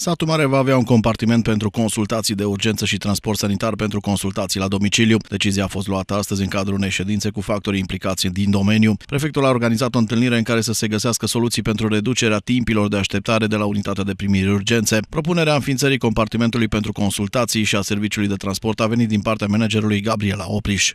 Satul Mare va avea un compartiment pentru consultații de urgență și transport sanitar pentru consultații la domiciliu. Decizia a fost luată astăzi în cadrul unei ședințe cu factorii implicați din domeniu. Prefectul a organizat o întâlnire în care să se găsească soluții pentru reducerea timpilor de așteptare de la unitatea de primiri urgențe. Propunerea înființării compartimentului pentru consultații și a serviciului de transport a venit din partea managerului Gabriela Opriș.